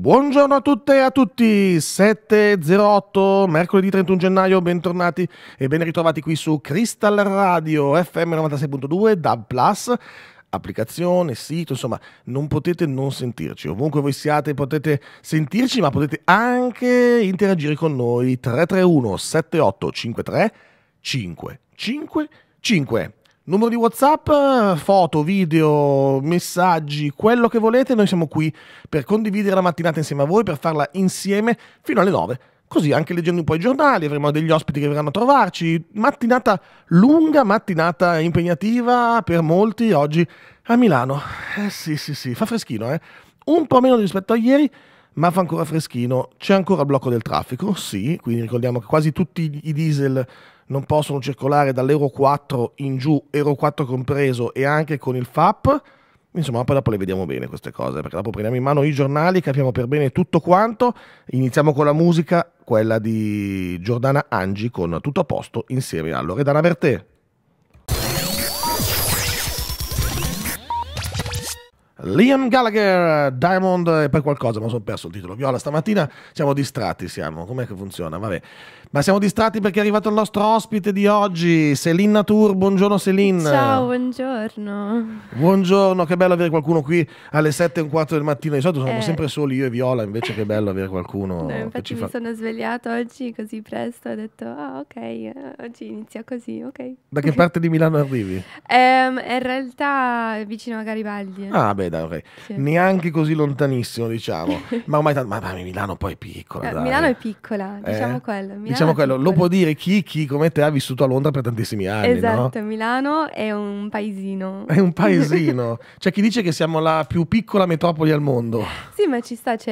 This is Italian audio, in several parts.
Buongiorno a tutte e a tutti, 7.08, mercoledì 31 gennaio, bentornati e ben ritrovati qui su Crystal Radio FM 96.2, DAB+, Plus, applicazione, sito, insomma, non potete non sentirci. Ovunque voi siate potete sentirci, ma potete anche interagire con noi 331 7853 555 Numero di WhatsApp, foto, video, messaggi, quello che volete, noi siamo qui per condividere la mattinata insieme a voi, per farla insieme fino alle 9. Così anche leggendo un po' i giornali, avremo degli ospiti che verranno a trovarci. Mattinata lunga, mattinata impegnativa per molti oggi a Milano. Eh sì, sì, sì, fa freschino, eh. Un po' meno rispetto a ieri, ma fa ancora freschino. C'è ancora il blocco del traffico, sì, quindi ricordiamo che quasi tutti i diesel non possono circolare dall'Euro 4 in giù, Euro 4 compreso e anche con il FAP. Insomma, poi dopo le vediamo bene queste cose, perché dopo prendiamo in mano i giornali, capiamo per bene tutto quanto. Iniziamo con la musica, quella di Giordana Angi con Tutto a posto insieme a Loredana Bertè. Liam Gallagher, Diamond e poi qualcosa, ma sono perso il titolo. Viola, stamattina siamo distratti, siamo. Com'è che funziona? Vabbè. Ma siamo distratti perché è arrivato il nostro ospite di oggi, Selin Natur. Buongiorno Selin. Ciao, buongiorno. Buongiorno, che bello avere qualcuno qui alle 7 e un quarto del mattino. Di solito siamo eh. sempre soli io e Viola, invece che bello avere qualcuno. No, infatti mi fa... sono svegliato oggi così presto, ho detto ah oh, ok, eh, oggi inizia così, ok. Da che parte di Milano arrivi? Um, in realtà vicino a Garibaldi. Ah beh dai, ok. Sì. Neanche così lontanissimo diciamo. ma ormai tanto... ma, ma, Milano poi è piccola. No, eh, Milano è piccola, diciamo eh? quello. Milano diciamo quello, lo può dire chi, chi, come te ha vissuto a Londra per tantissimi anni. Esatto, no? Milano è un paesino. È un paesino. C'è chi dice che siamo la più piccola metropoli al mondo. Sì, ma ci sta, c'è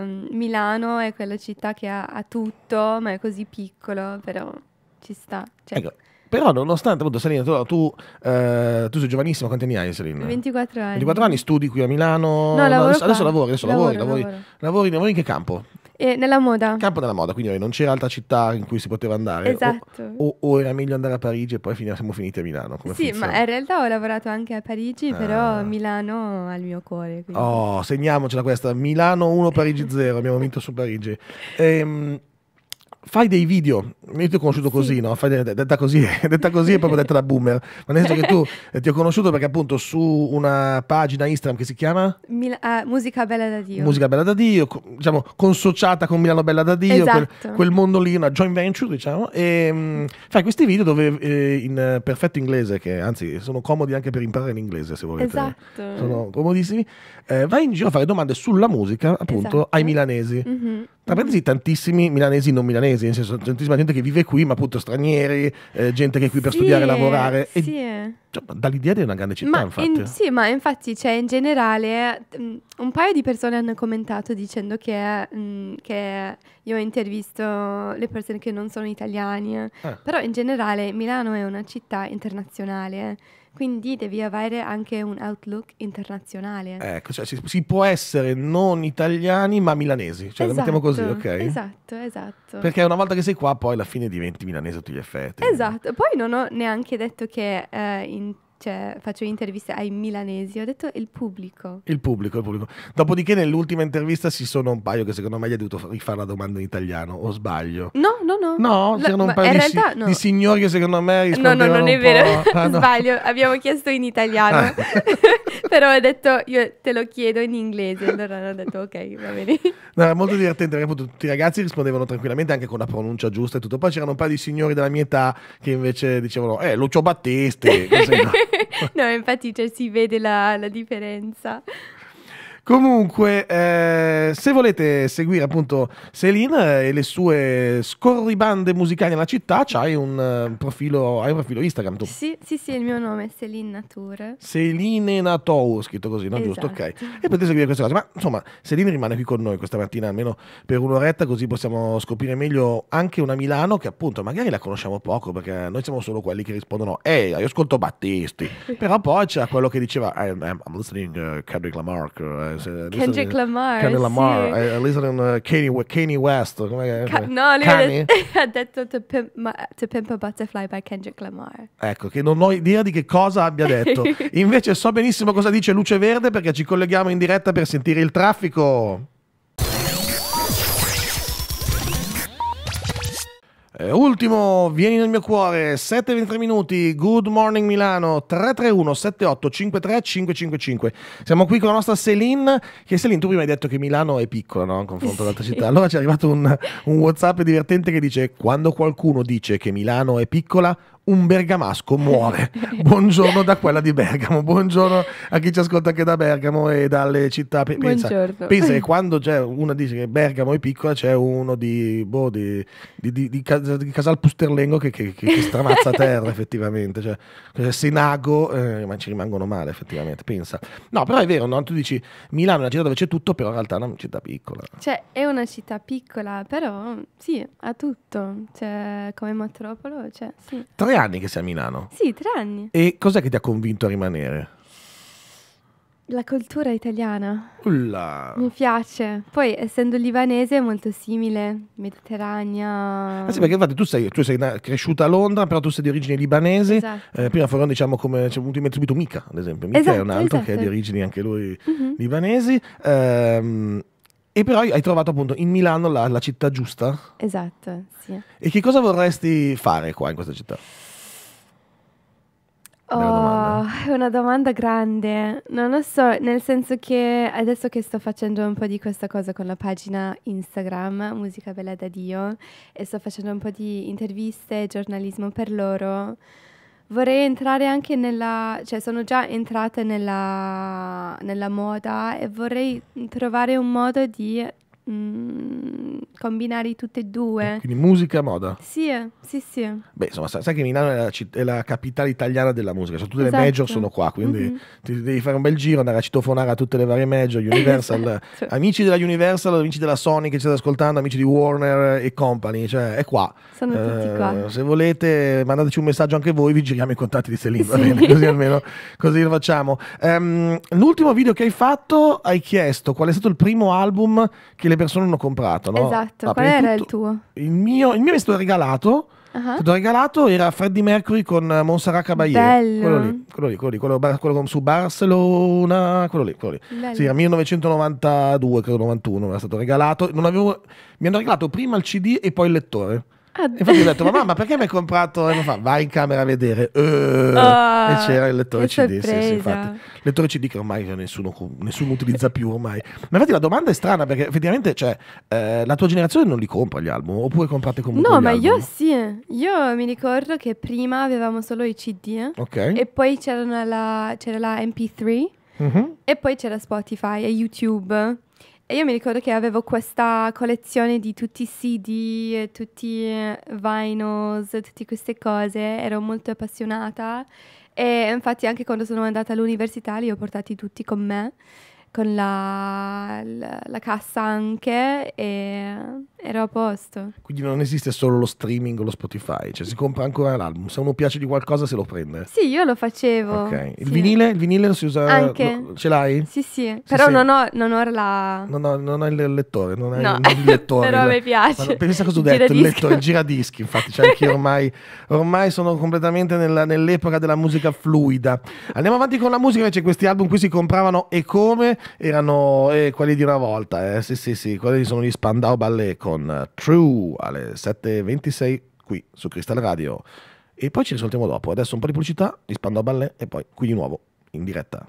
ehm, Milano, è quella città che ha, ha, tutto, ma è così piccolo, però ci sta. Cioè. Ecco. Però nonostante, appunto, Selina, tu, eh, tu sei giovanissima, quanti anni hai Selina? 24 anni. 24 anni, studi qui a Milano? No, lavoro adesso, adesso, lavori, adesso lavoro, lavori, lavoro. lavori, lavori in che campo? Eh, nella moda. Campo della moda, quindi non c'era altra città in cui si poteva andare. Esatto. O, o, o era meglio andare a Parigi e poi fin- siamo finiti a Milano. Come sì, funziona? ma in realtà ho lavorato anche a Parigi, ah. però Milano ha il mio cuore. Quindi. Oh, segniamocela questa. Milano 1, Parigi 0, abbiamo vinto su Parigi. Ehm, fai dei video, io ti ho conosciuto sì. così, no? Fai, detta, così, detta così è proprio detta da boomer, ma nel senso che tu eh, ti ho conosciuto perché appunto su una pagina Instagram che si chiama? Mil- uh, eh, Musica Bella da Dio. Musica Bella da Dio, diciamo consociata con Milano Bella da Dio, esatto. quel, quel, mondo lì, una joint venture diciamo, e mh, mm, fai questi video dove eh, in eh, perfetto inglese, che anzi sono comodi anche per imparare l'inglese se volete, esatto. sono comodissimi, eh, vai in giro a fare domande sulla musica appunto esatto. ai milanesi. Mm-hmm. Tra parentesi, tantissimi milanesi non milanesi, nel senso, tantissima gente che vive qui, ma appunto stranieri, eh, gente che è qui per sì, studiare e lavorare. Sì. E, cioè, dall'idea di una grande città, ma infatti. In, sì, ma infatti, cioè, in generale, mm, un paio di persone hanno commentato dicendo che, mh, mm, che io ho intervistato le persone che non sono italiane, eh. però in generale Milano è una città internazionale. Eh. Quindi devi avere anche un outlook internazionale. Ecco, cioè si, si può essere non italiani ma milanesi, cioè esatto, mettiamo così, esatto, ok? Esatto, esatto. Perché una volta che sei qua poi alla fine diventi milanese a tutti gli effetti. Esatto, poi non ho neanche detto che eh, in cioè, faccio interviste ai milanesi, ho detto il pubblico. Il pubblico, il pubblico. Dopodiché nell'ultima intervista si sono un paio che secondo me gli ha dovuto rifare la domanda in italiano, o sbaglio? No, no, no. No, c'erano un paio di, realtà, si- no. di signori che secondo me rispondevano No, no, non è vero. Ah, no. Sbaglio, abbiamo chiesto in italiano. Ah. Però ho detto, io te lo chiedo in inglese. Allora hanno detto, ok, va bene. No, era molto divertente perché appunto tutti i ragazzi rispondevano tranquillamente anche con la pronuncia giusta e tutto. Poi c'erano un paio di signori della mia età che invece dicevano, eh, Lucio Battiste. no. no, infatti cioè, si vede la, la differenza. Comunque, eh, se volete seguire appunto Céline eh, e le sue scorribande musicali nella città, c'hai un, eh, profilo, hai un profilo Instagram tu? Sì, sì, sì, il mio nome è Céline Nature. Céline Natur, scritto così, no? Esatto. Giusto, ok. E potete seguire queste cose. Ma insomma, Celine rimane qui con noi questa mattina almeno per un'oretta, così possiamo scoprire meglio anche una Milano che appunto magari la conosciamo poco perché noi siamo solo quelli che rispondono, ehi, io ascolto Battisti. Però poi c'è quello che diceva, I'm, I'm listening to eh, Kendrick Lamarck. Kendrick Lamar. Kendrick Lamar. Sì. I, I listen uh, Kanye, Kanye West. Come Ca- no, lui Kanye. ha detto to pimp, ma, to pimp, a Butterfly by Kendrick Lamar. Ecco, che non ho idea di che cosa abbia detto. Invece so benissimo cosa dice Luce Verde perché ci colleghiamo in diretta per sentire il traffico. Eh, ultimo, vieni nel mio cuore, 7-23 minuti, Good Morning Milano, 331-78-53-555. Siamo qui con la nostra Celine, che Celine tu prima hai detto che Milano è piccola, no? In confronto sì. ad altre città. Allora ci è arrivato un, un Whatsapp divertente che dice, quando qualcuno dice che Milano è piccola, un bergamasco muore. Buongiorno da quella di Bergamo, buongiorno a chi ci ascolta anche da Bergamo e dalle città. Pensa, buongiorno. pensa che quando c'è una dice che Bergamo è piccola, c'è uno di, boh, di, di, di Casal Pusterlengo che, che, che, che stramazza terra effettivamente. Cioè, cioè Senago, eh, ma ci rimangono male effettivamente, pensa. No, però è vero, no? tu dici Milano è una città dove c'è tutto, però in realtà è una città piccola. Cioè, è una città piccola, però sì, ha tutto. Cioè, come metropolo, cioè, sì. Tre anni che sei a Milano. Sì, tre anni. E cos'è che ti ha convinto a rimanere? La cultura italiana. Ulla. Mi piace. Poi, essendo libanese, è molto simile, mediterranea. Ah, sì, perché infatti tu sei, tu sei na- cresciuta a Londra, però tu sei di origine libanese. Esatto. Eh, prima furono, diciamo, come ci è venuto in mente subito Mika, ad esempio. Mika esatto, è un altro esatto. che è di esatto. origini anche lui mm-hmm. libanesi. Ehm, e però hai trovato appunto in Milano la, la città giusta? Esatto, sì. E che cosa vorresti fare qua in questa città? Oh, è una domanda grande. Non lo so, nel senso che adesso che sto facendo un po' di questa cosa con la pagina Instagram, Musica Bella da Dio, e sto facendo un po' di interviste, e giornalismo per loro, vorrei entrare anche nella... cioè sono già entrata nella, nella moda e vorrei trovare un modo di Mm, combinare tutte e due. Eh, quindi musica e moda. Sì, eh, sì, sì. Beh, insomma, sai che Milano è la, è la capitale italiana della musica, cioè, tutte esatto. le major sono qua, quindi mm-hmm. ti devi fare un bel giro, andare a citofonare a tutte le varie major, Universal, esatto. amici della Universal, amici della Sony che ci state ascoltando, amici di Warner e company, cioè è qua. Sono eh, tutti qua. Se volete mandateci un messaggio anche voi, vi giriamo i contatti di Selim, sì. va bene? Così almeno così lo facciamo. Um, l'ultimo video che hai fatto hai chiesto qual è stato il primo album che le persone hanno comprato, no? Esatto, Ma ah, qual era tutto, il tuo? Il mio, il mio è stato regalato. Uh-huh. Stato regalato era Freddy Mercury con Monserrat Caballé. Quello lì, quello lì, quello, lì, quello, bar, quello su Barcelona, quello lì, quello lì. Sì, era 1992, credo 91, mi era stato regalato. Avevo, mi hanno regalato prima il CD e poi il lettore. Ah, infatti ho detto, ma mamma, perché mi hai comprato? E mi fa, vai in camera a vedere. Uh, oh, e ah, c'era il lettore CD. Sì, sì, infatti. Lettore CD che ormai nessuno, nessuno utilizza più ormai. Ma infatti la domanda è strana perché effettivamente cioè, eh, la tua generazione non li compra gli album oppure comprate comunque No, ma album? io sì. Eh. Io mi ricordo che prima avevamo solo i CD. Eh. Okay. E poi c'era la, c'era la MP3. Mm-hmm. E poi c'era Spotify e YouTube. E io mi ricordo che avevo questa collezione di tutti i CD, eh, tutti i eh, vinyls, tutte queste cose, ero molto appassionata e infatti anche quando sono andata all'università li ho portati tutti con me con la, la, la cassa anche e ero a posto. Quindi non esiste solo lo streaming o lo Spotify, cioè si compra ancora l'album, se uno piace di qualcosa se lo prende. Sì, io lo facevo. Ok, il, sì. vinile, il vinile lo si usa... Anche. Lo, ce l'hai? Sì, sì, sì però sì. Non, ho, non ho la... Non ho, non ho il lettore, non hai no. il lettore. però mi piace. Ma, pensa cosa ho detto, il lettore, il giradischi, infatti, cioè anche io ormai, ormai sono completamente nella, nell'epoca della musica fluida. Andiamo avanti con la musica, invece questi album qui si compravano e come, erano eh, quelli di una volta, eh. sì sì sì, quelli sono gli Spandau Ballet con True alle 7.26 qui su Crystal Radio. E poi ci risoltiamo dopo, adesso un po' di pubblicità, gli Spandau Ballet e poi qui di nuovo in diretta.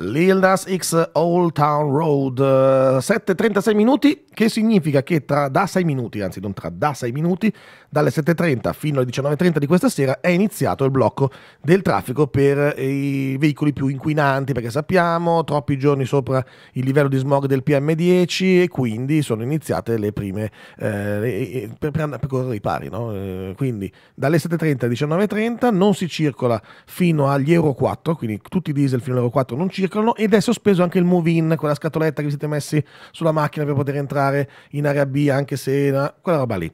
Lil Nas X Old Town Road, 7.36 eh, minuti, che significa che tra da 6 minuti, anzi non tra da 6 minuti, dalle 7.30 fino alle 19.30 di questa sera è iniziato il blocco del traffico per eh, i veicoli più inquinanti, perché sappiamo troppi giorni sopra il livello di smog del PM10 e quindi sono iniziate le prime eh, eh, per, per, per correre i pari. No? quindi dalle 7.30 alle 19.30 non si circola fino agli Euro 4, quindi tutti i diesel fino all'Euro 4 non circolano circolano ed è sospeso anche il move-in, quella scatoletta che vi siete messi sulla macchina per poter entrare in area B, anche se no, quella roba lì.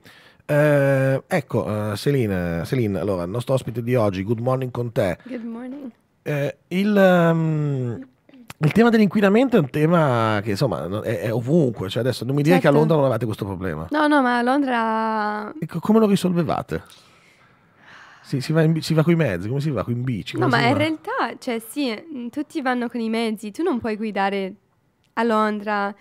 Eh, ecco, eh, Celine, Celine, allora, il nostro ospite di oggi, good morning con te. Good morning. Eh, il, um, il, tema dell'inquinamento è un tema che insomma è, è ovunque, cioè adesso non mi dire certo. che a certo. Londra non avete questo problema. No, no, ma a Londra... E come lo risolvevate? Sì, si, va in, si va con i mezzi, come si va? Con i bici? No, ma in va? realtà, cioè sì, mm, tutti vanno con i mezzi, tu non puoi guidare a Londra.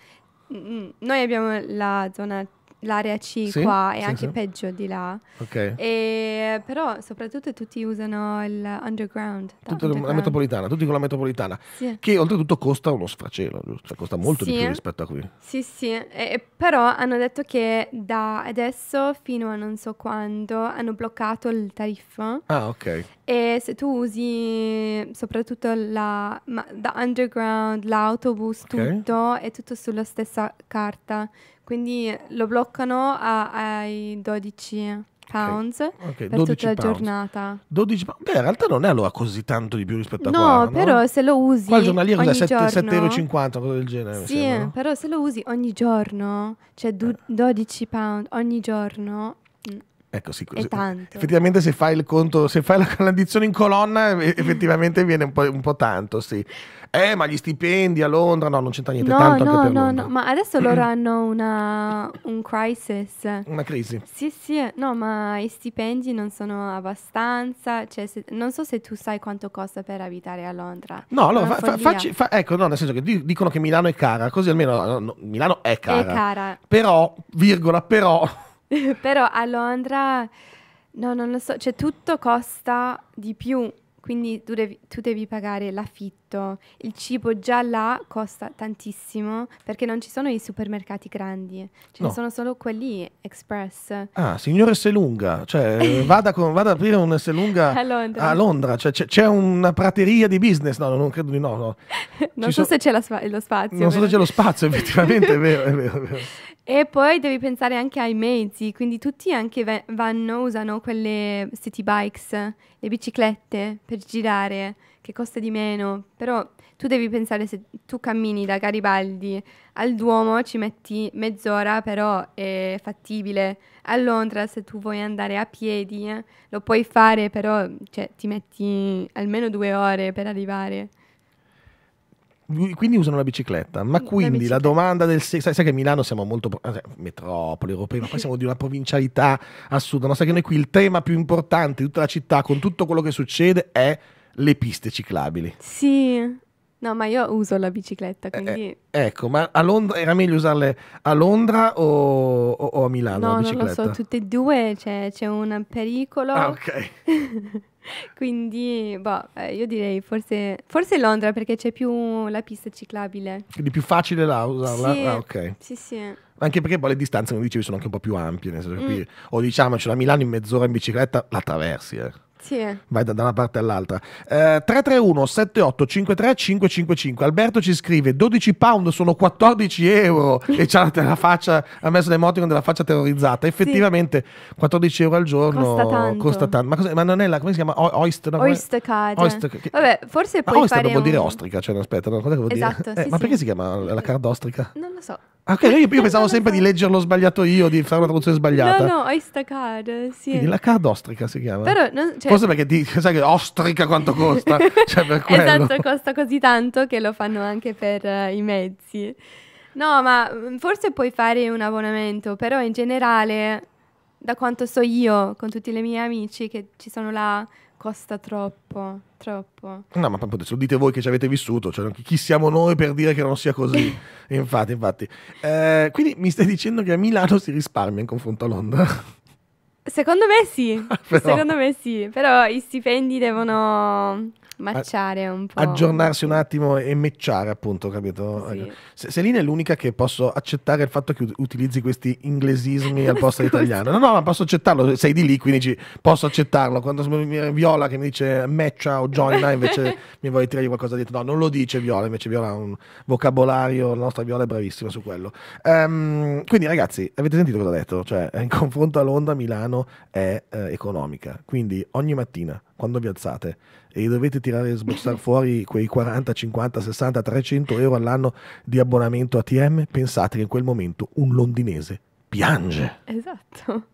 Mm, mm, noi abbiamo la zona l'area C sì? qua è sì, anche sì. peggio di là. Ok. E, però soprattutto tutti usano l'underground. Tutto la metropolitana, tutti con la metropolitana. Che oltretutto costa uno sfracelo, cioè costa molto di più rispetto a qui. Sì, sì. E, però hanno detto che da adesso fino a non so quando hanno bloccato il tariffo. Ah, ok. E se tu usi soprattutto la, ma, da underground, l'autobus, okay. tutto, è tutto sulla stessa carta. Quindi lo bloccano a, ai 12 pounds okay. Okay, per tutta la giornata. 12 pounds? Beh, in realtà non è allora così tanto di più rispetto no, a qua. No, però se lo usi. Qua il giornaliero è 7,50 euro, cosa del genere. Sì, sembra, no? però se lo usi ogni giorno, cioè eh. do- 12 pounds ogni giorno, Ecco, sì, così. Effettivamente se fai il conto, se fai la, l'addizione in colonna, mm. effettivamente viene un po', un po', tanto, sì. Eh, ma gli stipendi a Londra, no, non c'entra niente no, tanto no, no, no, ma adesso loro mm. hanno una un crisis. Una crisi. Sì, sì, no, ma i stipendi non sono abbastanza, cioè, se, non so se tu sai quanto costa per abitare a Londra. No, allora, fa, fa, facci, fa, ecco, no, nel senso che dicono che Milano è cara, così almeno no, Milano è cara. È cara. Però, virgola, però Però a Londra, no, non lo so, cioè tutto costa di più, quindi tu devi, tu devi pagare l'affitto tutto. Il cibo già là costa tantissimo perché non ci sono i supermercati grandi, ce no. ne sono solo quelli express. Ah, signore Selunga, cioè vada, con, vada, ad aprire un Selunga a Londra, a Londra. Cioè, c'è, una prateria di business, no, non credo di no. no. non ci so, se c'è spa lo spazio. Non so se c'è lo spazio, effettivamente, è vero, è vero, è vero. E poi devi pensare anche ai mezzi, quindi tutti anche vanno, usano quelle city bikes, le biciclette per girare che costa di meno, però tu devi pensare se tu cammini da Garibaldi al Duomo ci metti mezz'ora, però è fattibile. A Londra se tu vuoi andare a piedi eh, lo puoi fare, però cioè, ti metti almeno due ore per arrivare. Quindi usano la bicicletta, ma quindi la, la domanda del sesso, sai, sai, che a Milano siamo molto eh, metropoli europei, ma poi siamo di una provincialità assurda, ma sai che noi qui il tema più importante di tutta la città, con tutto quello che succede, è le piste ciclabili. Sì. No, ma io uso la bicicletta, eh, eh, quindi... Eh, ecco, ma a Londra era meglio usarle a Londra o, o, o a Milano? No, non lo so, tutte e due c'è, c'è un pericolo. Ah, ok. quindi, boh, eh, io direi forse, forse, Londra perché c'è più la pista ciclabile. Quindi più facile la usarla? Sì, ah, ok. Sì, sì. Anche perché poi le distanze, come dicevi, sono anche un po' più ampie, nel senso mm. qui, o diciamoci, a Milano in mezz'ora in bicicletta la traversi, eh. Grazie. Vai da, da una parte all'altra. Eh, 331 78 53 555. Alberto ci scrive 12 pound sono 14 euro e c'ha la faccia, ha messo l'emoticon della faccia terrorizzata. Effettivamente sì. 14 euro al giorno costa tanto. Costa tanto. Ma, ma, non è la, come si chiama? O- oyster? No, Oystercade. Oyster, che... Vabbè, forse poi... Ma oyster non vuol dire ostrica, cioè aspetta, no, cosa vuol dire? Sì, esatto, eh, sì. Ma perché si chiama la card ostrica? Non lo so. Ah, ok, io, io pensavo sempre di leggerlo sbagliato io, di fare una traduzione sbagliata. No, no, oyster card, sì. Quindi la cardostrica si chiama. Però non, cioè, Forse perché ti, sai che ostrica quanto costa. cioè per Esatto, costa così tanto che lo fanno anche per uh, i mezzi. No, ma mm, forse puoi fare un abbonamento, però in generale, da quanto so io, con tutti i miei amici che ci sono là, costa troppo, troppo. No, ma proprio adesso dite voi che ci avete vissuto, cioè chi siamo noi per dire che non sia così? infatti, infatti. Eh, quindi mi stai dicendo che a Milano si risparmia in confronto a Londra? Secondo me sì, ah, Però... secondo me sì, però i stipendi devono matchare un po'. Aggiornarsi un attimo e matchare, appunto, capito? Sì. Ecco. Selina è l'unica che posso accettare il fatto che utilizzi questi inglesismi al posto italiano. No, no, ma posso accettarlo, sei di lì, quindi posso accettarlo. Quando Viola che mi dice matcha o joina, invece mi vuoi tirare qualcosa dietro. No, non lo dice Viola, invece Viola ha un vocabolario, la nostra Viola è bravissima su quello. Um, quindi ragazzi, avete sentito cosa ha detto? Cioè, in confronto a Londra, Milano, italiano è eh, economica. Quindi ogni mattina quando vi alzate e dovete tirare e sborsare fuori quei 40, 50, 60, 300 euro all'anno di abbonamento ATM, pensate che in quel momento un londinese piange. Esatto.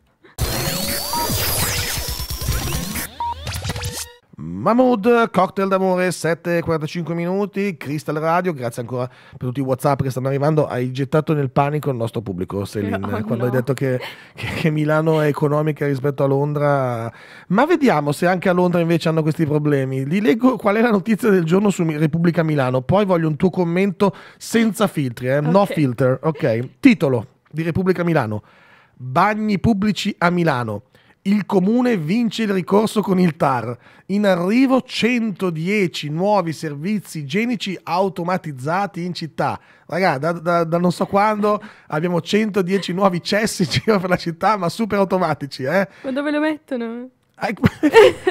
Mahmood, cocktail d'amore, 7,45 minuti, Crystal Radio, grazie ancora per tutti i Whatsapp che stanno arrivando, hai gettato nel panico il nostro pubblico, Celine, no, quando no. hai detto che, che, che, Milano è economica rispetto a Londra, ma vediamo se anche a Londra invece hanno questi problemi. Li leggo qual è la notizia del giorno su Repubblica Milano, poi voglio un tuo commento senza filtri, eh? okay. no filter, ok? Titolo di Repubblica Milano, bagni pubblici a Milano il comune vince il ricorso con il TAR. In arrivo 110 nuovi servizi igienici automatizzati in città. Ragà, da, da, da, non so quando abbiamo 110 nuovi cessi in giro per la città, ma super automatici, eh? Ma dove lo mettono?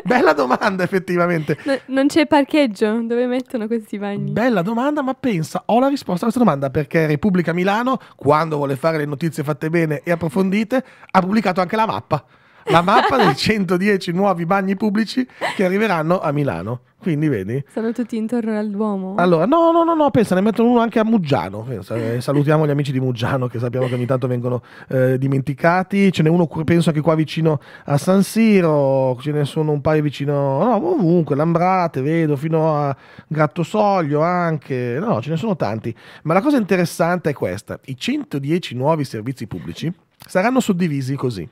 Bella domanda, effettivamente. No, non c'è parcheggio dove mettono questi bagni? Bella domanda, ma pensa, ho la risposta a questa domanda perché Repubblica Milano, quando vuole fare le notizie fatte bene e approfondite, ha pubblicato anche la mappa la mappa dei 110 nuovi bagni pubblici che arriveranno a Milano. Quindi vedi? Sono tutti intorno al Duomo. Allora, no, no, no, no, pensa, ne mettono uno anche a Muggiano. Pensa, eh, salutiamo gli amici di Muggiano che sappiamo che ogni tanto vengono eh, dimenticati. Ce n'è uno, penso, anche qua vicino a San Siro. Ce ne sono un paio vicino, no, ovunque, Lambrate, vedo, fino a Grattosoglio anche. No, ce ne sono tanti. Ma la cosa interessante è questa. I 110 nuovi servizi pubblici saranno suddivisi così.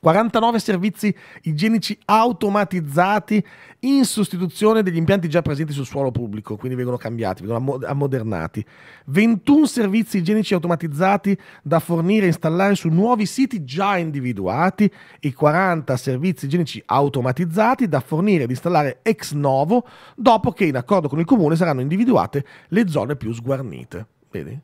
49 servizi igienici automatizzati in sostituzione degli impianti già presenti sul suolo pubblico, quindi vengono cambiati, vengono ammodernati. 21 servizi igienici automatizzati da fornire e installare su nuovi siti già individuati e 40 servizi igienici automatizzati da fornire ed installare ex novo dopo che in accordo con il comune saranno individuate le zone più sguarnite. Vedi?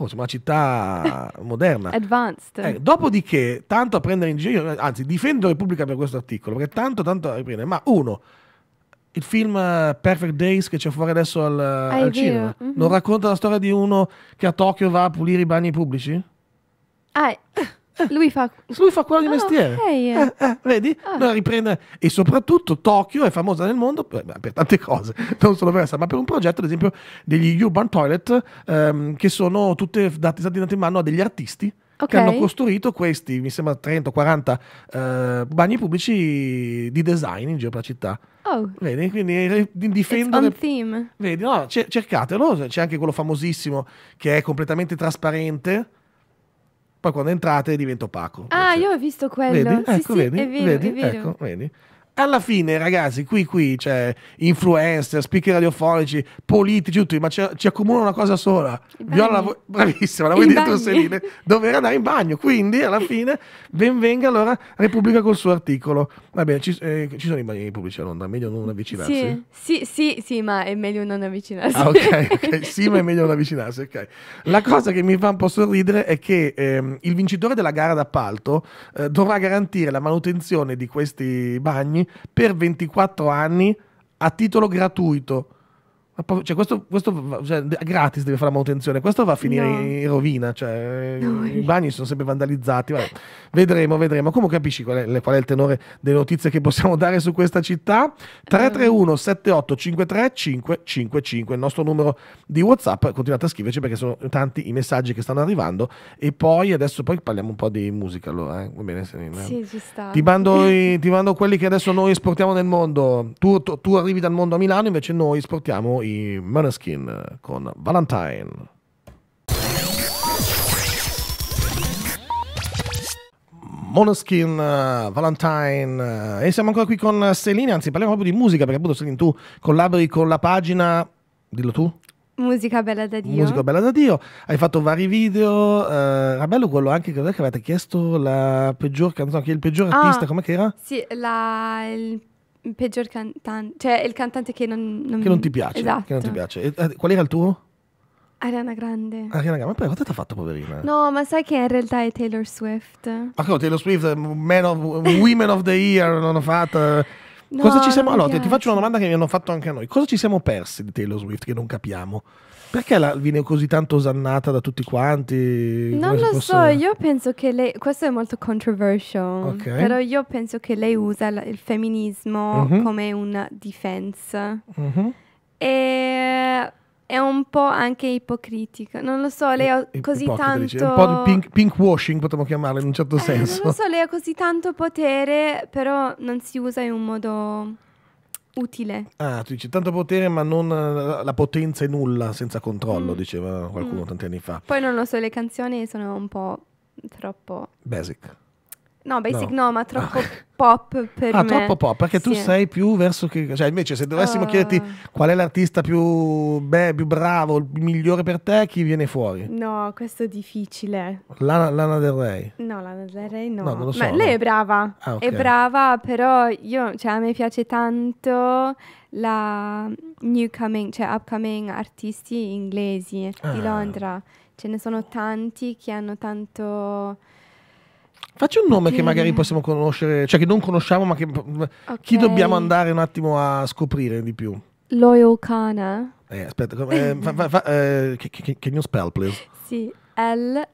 Oh, insomma, una città moderna. Advanced. Eh, dopodiché, tanto a prendere in giro, anzi, difendo Repubblica per questo articolo, perché tanto, tanto a riprendere. Ma uno, il film eh, Perfect Days che c'è fuori adesso al, ah, al cinema, mm -hmm. non racconta la storia di uno che a Tokyo va a pulire i bagni pubblici? Ah, eh. Eh. Lui fa, lui fa quello di oh, mestiere. Okay. Eh, eh, eh vedi? Ah. Riprende... E soprattutto Tokyo è famosa nel mondo per, per, tante cose, non solo per essa, ma per un progetto, ad esempio, degli Urban Toilet, ehm, che sono tutte date, date in mano a degli artisti. Okay. che hanno costruito questi, mi sembra 30 o 40 eh, bagni pubblici di design in giro per la città. Oh. Vedi, quindi difendono. un theme. Vedi, no, cercatelo, c'è anche quello famosissimo che è completamente trasparente poi quando entrate diventa opaco. Ah, invece. io ho visto quello. Vedi? Sì, ecco, sì, vedi? È vero, vedi? È vero. Ecco, vedi? alla fine, ragazzi, qui, qui, cioè, influencer, speaker radiofonici, politici, tutti, ma ci, ci accomuna una cosa sola. Viola la vo- bravissima, la vuoi dire Torselline? Dover andare in bagno. Quindi, alla fine, benvenga allora Repubblica col suo articolo. Vabbè, ci, eh, ci sono i bagni pubblici a Londra, meglio non avvicinarsi. Sì, eh, sì, sì, sì, ma è meglio non avvicinarsi. Ah, ok, ok, sì, ma è meglio non avvicinarsi, ok. La cosa che mi fa un po' sorridere è che ehm, il vincitore della gara d'appalto eh, dovrà garantire la manutenzione di questi bagni per 24 anni a titolo gratuito cioè, questo, questo cioè, gratis deve fare la manutenzione, questo va a finire no. in rovina. Cioè, no. I eh. bagni sono sempre vandalizzati. Vabbè. Vedremo, vedremo. comunque capisci qual è, qual è, il tenore delle notizie che possiamo dare su questa città? 331 78 53 555 il nostro numero di WhatsApp. Continuate a scriverci perché sono tanti i messaggi che stanno arrivando. E poi adesso poi parliamo un po' di musica. Allora, eh? va bene, Selina. Sì, ci sta. Ti mando, i, ti mando quelli che adesso noi esportiamo nel mondo. Tu, tu, tu arrivi dal mondo a Milano, invece noi esportiamo i di Maneskin con Valentine. Monoskin, uh, Valentine uh, e siamo ancora qui con Selina, anzi parliamo proprio di musica perché appunto Selina tu collabori con la pagina, dillo tu? Musica bella da Dio. Musica bella da Dio, hai fatto vari video, eh, era bello quello anche che avete chiesto la peggior canzone, il peggior ah, artista, come che era? Sì, la, il il peggior cantante, cioè il cantante che non, non... Che non ti piace. Esatto. Che non ti esatto. piace. E, eh, qual era il tuo? Ariana Grande. Ariana Grande, ma poi cosa ti ha fatto poverina? No, ma sai che in realtà è Taylor Swift. Ma okay, Taylor Swift, eh, Man of, Women of the Year, non ho fatto... Eh. No, cosa ci siamo... Allora, ti faccio una domanda che mi hanno fatto anche a noi. Cosa ci siamo persi di Taylor Swift che non capiamo? Perché la, viene così tanto osannata da tutti quanti? Non lo fosse... so, io penso che lei, questo è molto controversial, okay. però io penso che lei usa il femminismo mm-hmm. come una defense. Mm-hmm. E è un po' anche ipocritica. Non lo so, lei ha così tanto. Dice. Un po' di pink, pink, washing potremmo chiamarlo in un certo senso. Eh, non lo so, lei ha così tanto potere, però non si usa in un modo utile. Ah, tu dici tanto potere, ma non eh, la potenza è nulla senza controllo, mm. diceva qualcuno mm. tanti anni fa. Poi non lo so, le canzoni sono un po' troppo basic. No, Basic no, no ma troppo no. Ah. pop per ah, me. troppo pop, perché sì. tu sei più verso che... Cioè, invece, se dovessimo uh. chiederti qual è l'artista più, beh, più bravo, il migliore per te, chi viene fuori? No, questo è difficile. Lana, Lana Del Rey? No, Lana Del Rey no. no non lo so, ma lei è brava, ah, okay. è brava, però io, cioè, a me piace tanto la new coming, cioè upcoming artisti inglesi ah. di Londra. Ce ne sono tanti che hanno tanto Facci un nome okay. che magari possiamo conoscere, cioè che non conosciamo, ma che okay. chi dobbiamo andare un attimo a scoprire di più? Loyal Kana. Eh, aspetta, eh, fa, fa, fa, eh, can you spell please? Sì, L-O-Y-L-E.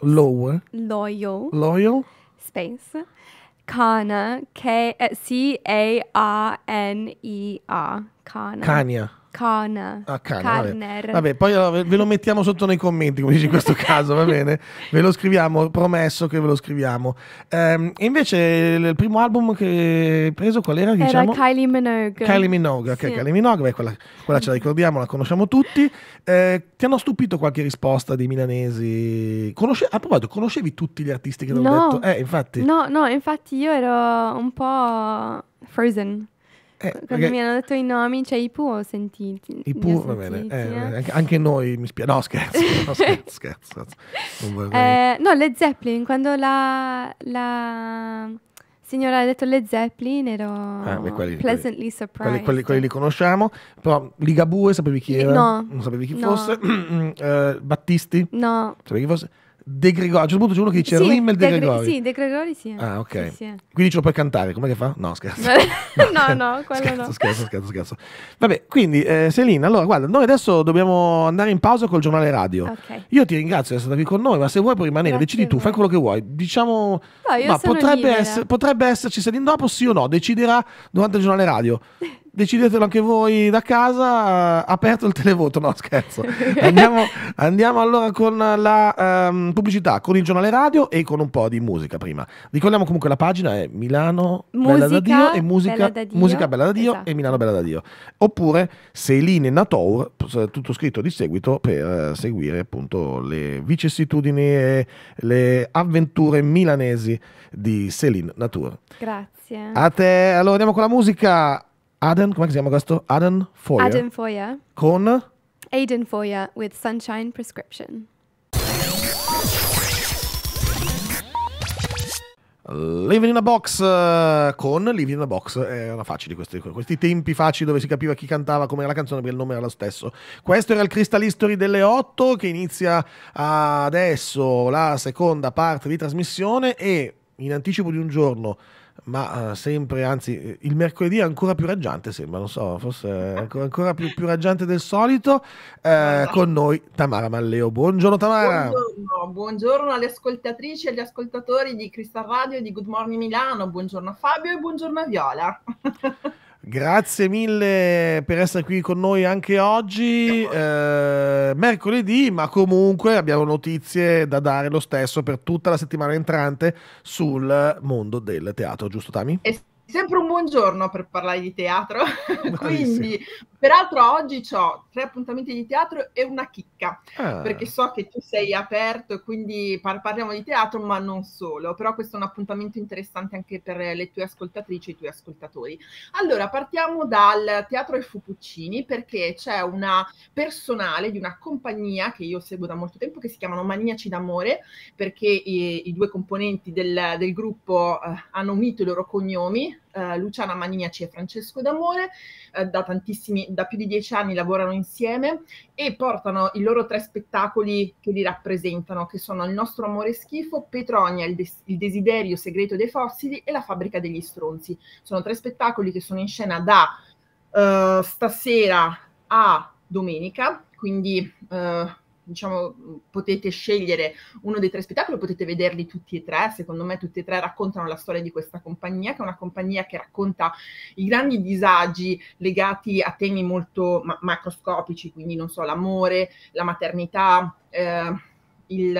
Low. Loyal. Loyal. Space. Kana, K- eh, C-A-R-N-E-R. Kana. Kania. Con ah, can, Carner. Vabbè. vabbè. poi eh, ve lo mettiamo sotto nei commenti, come dice in questo caso, va bene? Ve lo scriviamo, promesso che ve lo scriviamo. Ehm, invece il primo album che hai preso qual era? Diciamo? Era Kylie Minogue. Kylie Minogue, ok, sì. Kylie Minogue, beh, quella, quella, ce la ricordiamo, la conosciamo tutti. Eh, ti hanno stupito qualche risposta dei milanesi? Conosce- a proposito, conoscevi tutti gli artisti che ti hanno no. detto? Eh, infatti. No, no, infatti io ero un po' frozen. Eh, Quando mi hanno detto i nomi, cioè Ipu ho sentiti. Ipu, va bene. Eh, eh. anche noi mi spiace. No, scherzo, no, scherzo, scherzo. scherzo. Eh, no, le Zeppelin, quando la, la signora ha detto le Zeppelin, ero ah, quelli, pleasantly surprised. Quelli, quelli, quelli, li conosciamo, però Ligabue sapevi chi era? No. Non sapevi chi no. fosse. uh, Battisti? No. Sapevi chi fosse? De Gregori, a un certo punto c'è uno che dice sì, Rimmel De, Gregori. sì, De Gregori sì. Ah, ok. Sì, sì. Quindi ce lo puoi cantare, come che fa? No, scherzo. no, no, quello scherzo, no. Scherzo, scherzo, scherzo. Vabbè, quindi eh, Selina, allora guarda, noi adesso dobbiamo andare in pausa col giornale radio. Okay. Io ti ringrazio di essere qui con noi, ma se vuoi puoi rimanere, Grazie decidi tu, fai quello che vuoi. Diciamo, no, ma potrebbe, essere, potrebbe esserci Selina dopo, sì o no, deciderà durante il giornale radio. decidetelo anche voi da casa, eh, aperto il televoto, no scherzo. Andiamo, andiamo allora con la um, pubblicità, con il giornale radio e con un po' di musica prima. Ricordiamo comunque la pagina è Milano musica, Bella da Dio e musica Bella da Dio, musica bella da Dio esatto. e Milano Bella da Dio. Oppure Seiline Natour, tutto scritto di seguito per eh, seguire appunto le vicissitudini e le avventure milanesi di Céline Natour. Grazie. A te, allora andiamo con la musica. Aden, come si chiama questo? Aden Foyer. Aden Foyer. Con? Aden Foyer with Sunshine Prescription. Living in a Box eh, con Living in a Box erano facile questi, questi tempi facili dove si capiva chi cantava come era la canzone perché il nome era lo stesso questo era il Crystal History delle 8 che inizia adesso la seconda parte di trasmissione e in anticipo di un giorno ma eh, sempre, anzi, il mercoledì è ancora più raggiante, sembra, non so, forse ancora, ancora più, più, raggiante del solito. Eh, con noi Tamara Malleo. Buongiorno Tamara. Buongiorno, buongiorno alle ascoltatrici e agli ascoltatori di Crystal Radio e di Good Morning Milano. Buongiorno a Fabio e buongiorno a Viola. Grazie mille per essere qui con noi anche oggi, eh, mercoledì, ma comunque abbiamo notizie da dare lo stesso per tutta la settimana entrante sul mondo del teatro, giusto Tami? È sempre un buongiorno per parlare di teatro, quindi Peraltro oggi ho tre appuntamenti di teatro e una chicca, ah. perché so che tu sei aperto e quindi par- parliamo di teatro, ma non solo, però questo è un appuntamento interessante anche per le tue ascoltatrici e i tuoi ascoltatori. Allora, partiamo dal Teatro ai Fupuccini, perché c'è una personale di una compagnia che io seguo da molto tempo, che si chiamano Maniaci d'Amore, perché i, i due componenti del, del gruppo eh, hanno unito i loro cognomi, eh, Luciana Manignaci e Francesco D'Amore, eh, da tantissimi, da più di dieci anni lavorano insieme e portano i loro tre spettacoli che li rappresentano, che sono Il nostro amore schifo, Petronia, il, des- il desiderio segreto dei fossili e La fabbrica degli stronzi. Sono tre spettacoli che sono in scena da uh, stasera a domenica, quindi... Uh, diciamo, potete scegliere uno dei tre spettacoli, potete vederli tutti e tre, secondo me tutti e tre raccontano la storia di questa compagnia, che è una compagnia che racconta i grandi disagi legati a temi molto ma- macroscopici, quindi non so, l'amore, la maternità, eh, il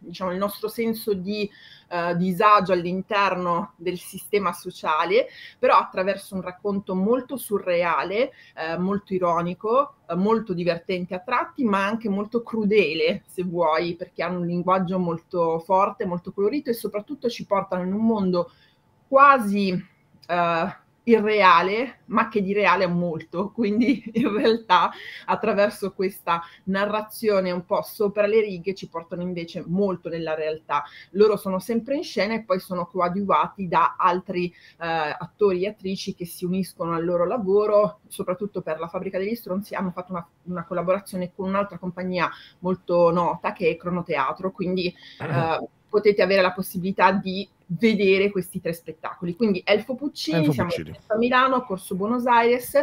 diciamo, il nostro senso di eh, disagio all'interno del sistema sociale, però attraverso un racconto molto surreale, eh, molto ironico, eh, molto divertente a tratti, ma anche molto crudele, se vuoi, perché hanno un linguaggio molto forte, molto colorito e soprattutto ci portano in un mondo quasi... Uh, irreale, ma che di reale ha molto, quindi in realtà attraverso questa narrazione un po' sopra le righe ci portano invece molto nella realtà. Loro sono sempre in scena e poi sono coadiuvati da altri eh, attori e attrici che si uniscono al loro lavoro, soprattutto per la Fabbrica degli Stronzi hanno fatto una, una collaborazione con un'altra compagnia molto nota che è Cronoteatro, quindi ah. eh, potete avere la possibilità di vedere questi tre spettacoli. Quindi Elfo Puccini, Elfo siamo Puccini. a Milano, Corso Buenos Aires,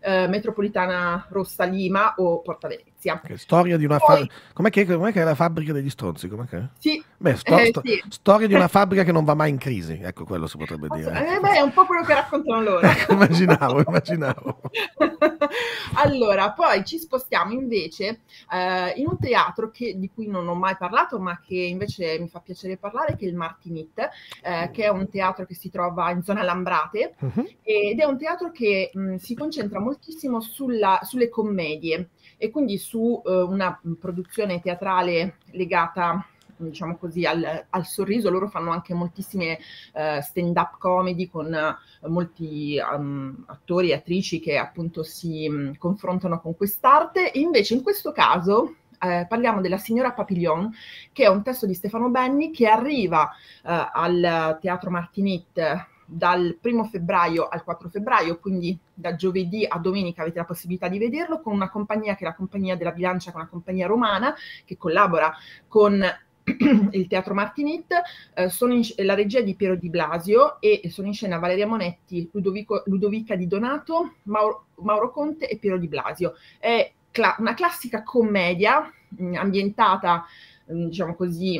eh, Metropolitana Rossa Lima o Porta Venezia. Che storia di una Poi... fa... com'è, che, com'è che è la fabbrica degli stronzi? Com'è che Sì. Beh, sto, eh, sì. Storia di una fabbrica che non va mai in crisi, ecco quello si potrebbe dire. Eh, beh, è un po' quello che raccontano loro. Ecco, immaginavo, immaginavo. allora, poi ci spostiamo invece eh, in un teatro che, di cui non ho mai parlato, ma che invece mi fa piacere parlare, che è il Martinit eh, che è un teatro che si trova in zona Lambrate uh-huh. ed è un teatro che mh, mm, si concentra moltissimo sulla, sulle commedie e quindi su eh, una produzione teatrale legata diciamo così, al, al, sorriso. Loro fanno anche moltissime uh, stand-up comedy con eh, molti um, attori e attrici che appunto si um, confrontano con quest'arte. invece in questo caso eh, parliamo della signora Papillon, che è un testo di Stefano Benni che arriva eh, al Teatro Martinit eh, dal 1 febbraio al 4 febbraio, quindi da giovedì a domenica avete la possibilità di vederlo con una compagnia che è la compagnia della bilancia, con una compagnia romana che collabora con il Teatro Martinit, eh, sono in, la regia di Piero Di Blasio e sono in scena Valeria Monetti, Ludovico, Ludovica Di Donato, Mauro, Mauro Conte e Piero Di Blasio. È cla- una classica commedia mh, mm, ambientata, mh, mm, diciamo così,